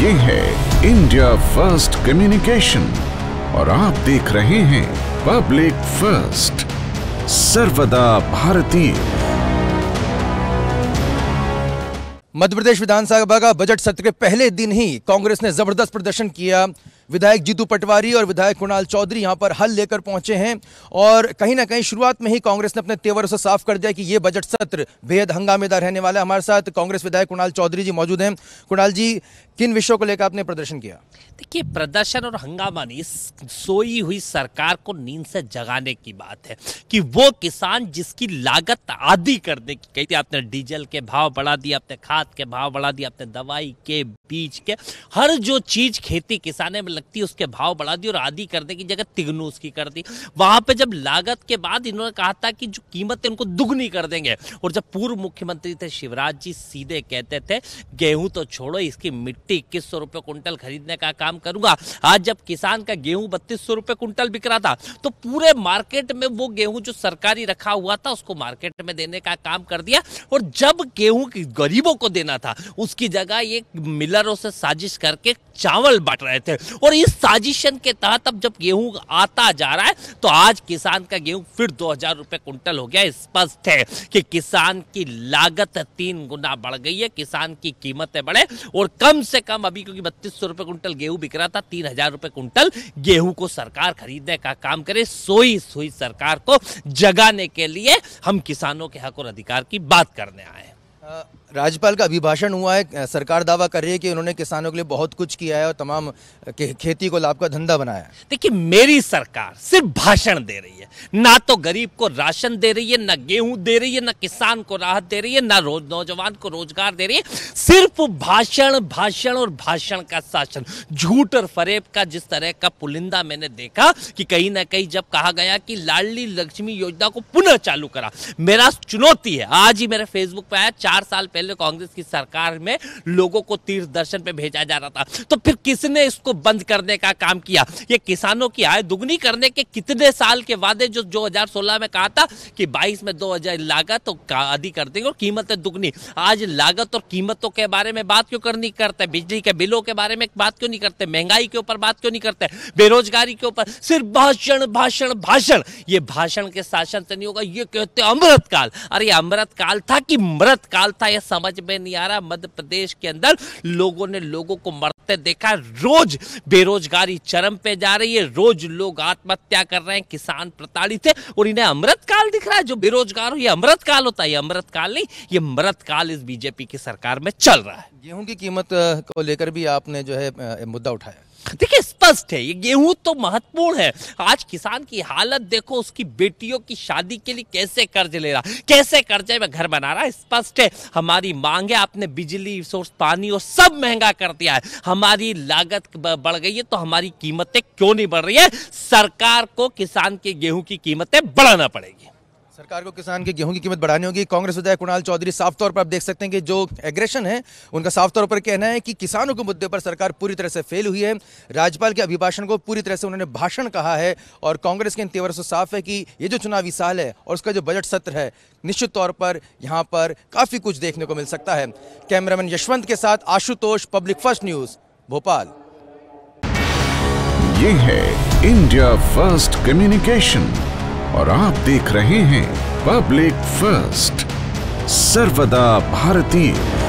ये है India first communication और आप देख रहे हैं पब्लिक फर्स्ट सर्वदा भारतीय मध्य प्रदेश विधानसभा का बजट सत्र के पहले दिन ही कांग्रेस ने जबरदस्त प्रदर्शन किया विधायक जीतू पटवारी और विधायक कुणाल चौधरी यहाँ पर हल लेकर पहुंचे हैं और कहीं ना कहीं शुरुआत में ही कांग्रेस ने अपने तेवर से साफ कर दिया कि ये बजट सत्र बेहद हंगामेदार रहने वाला है हमारे साथ कांग्रेस विधायक कुणाल चौधरी जी मौजूद हैं कुणाल जी किन विषयों को लेकर आपने प्रदर्शन किया देखिए प्रदर्शन और हंगामा नहीं सोई हुई सरकार को नींद से जगाने की बात है कि वो किसान जिसकी लागत आधी करने की कही थी आपने डीजल के भाव बढ़ा दिए आपने खाद के भाव बढ़ा दिए आपने दवाई के बीज के हर जो चीज खेती किसाने में लगती है उसके भाव बढ़ा दिए और आधी करने की जगह तिगनो उसकी कर दी वहां पे जब लागत के बाद इन्होंने कहा था कि जो कीमत है उनको दुगनी कर देंगे और जब पूर्व मुख्यमंत्री थे शिवराज जी सीधे कहते थे गेहूं तो छोड़ो इसकी मिट्टी इक्कीस सौ रुपये कुंटल खरीदने का काम करूंगा आज जब किसान का गेहूं बत्तीस सौ रुपये कुंटल बिक रहा था तो पूरे मार्केट में वो गेहूं जो सरकारी रखा हुआ था उसको मार्केट में देने का काम कर दिया और जब गेहूं गरीबों को देना था उसकी जगह ये मिलरों से साजिश करके चावल बांट रहे थे और इस साजिशन के तहत अब जब गेहूं आता जा रहा है तो आज किसान का गेहूं फिर दो हजार रुपए कुंटल हो गया स्पष्ट है कि किसान की लागत तीन गुना बढ़ गई है किसान की कीमतें बढ़े और कम से कम अभी क्योंकि बत्तीस सौ रुपए कुंटल गेहूं बिक रहा था तीन हजार रुपए कुंटल गेहूं को सरकार खरीदने का काम करे सोई सोई सरकार को जगाने के लिए हम किसानों के हक और अधिकार की बात करने आए राज्यपाल का अभिभाषण हुआ है सरकार दावा कर रही है कि उन्होंने किसानों के लिए बहुत कुछ किया है और तमाम खेती को लाभ का धंधा बनाया है देखिए मेरी सरकार सिर्फ भाषण दे रही है ना तो गरीब को राशन दे रही है ना गेहूं दे रही है ना किसान को राहत दे रही है ना रोज नौजवान को रोजगार दे रही है सिर्फ भाषण भाषण और भाषण का शासन झूठ और फरेब का जिस तरह का पुलिंदा मैंने देखा कि कहीं ना कहीं जब कहा गया कि लाडली लक्ष्मी योजना को पुनः चालू करा मेरा चुनौती है आज ही मेरे फेसबुक पर आया चार साल पहले पहले कांग्रेस की सरकार में लोगों को तीर्थ दर्शन पे भेजा जा रहा था तो फिर किसने इसको बंद करने का काम किया ये किसानों की आय दुगनी करने के कितने साल के वादे जो 2016 में कहा था कि 22 में 2000 लागत तो आदि कर देंगे और कीमतें दुगनी आज लागत और कीमतों के बारे में बात क्यों करनी करते बिजली के बिलों के बारे में बात क्यों नहीं करते महंगाई के ऊपर बात क्यों नहीं करते बेरोजगारी के ऊपर सिर्फ भाषण भाषण भाषण ये भाषण के शासन से नहीं होगा ये कहते अमृत काल अरे अमृत काल था कि मृत काल था यह समझ में नहीं आ रहा मध्य प्रदेश के अंदर लोगों ने लोगों को मरते देखा रोज बेरोजगारी चरम पे जा रही है रोज लोग आत्महत्या कर रहे हैं किसान प्रताड़ित है और इन्हें अमृत काल दिख रहा है जो बेरोजगार हो ये अमृत काल होता है अमृत काल नहीं ये अमृत काल इस बीजेपी की सरकार में चल रहा है गेहूं की कीमत को लेकर भी आपने जो है मुद्दा उठाया देखिए स्पष्ट है ये गेहूं तो महत्वपूर्ण है आज किसान की हालत देखो उसकी बेटियों की शादी के लिए कैसे कर्ज ले रहा कैसे कर्ज में घर बना रहा है स्पष्ट है हमारी मांगे आपने बिजली सोर्स पानी और सब महंगा कर दिया है हमारी लागत बढ़ गई है तो हमारी कीमतें क्यों नहीं बढ़ रही है सरकार को किसान के गेहूं की कीमतें बढ़ाना पड़ेगी सरकार को किसान के गेहूं की कीमत बढ़ानी होगी कांग्रेस विधायक कुणाल चौधरी साफ तौर पर आप देख सकते हैं कि जो एग्रेशन है उनका साफ तौर पर कहना है कि किसानों के मुद्दे पर सरकार पूरी तरह से फेल हुई है राज्यपाल के अभिभाषण को पूरी तरह से उन्होंने भाषण कहा है और कांग्रेस के इन तेवर से साफ है कि ये जो चुनावी साल है और उसका जो बजट सत्र है निश्चित तौर पर यहाँ पर काफ़ी कुछ देखने को मिल सकता है कैमरामैन यशवंत के साथ Ashutosh public first news Bhopal ये है इंडिया फर्स्ट कम्युनिकेशन और आप देख रहे हैं पब्लिक फर्स्ट सर्वदा भारतीय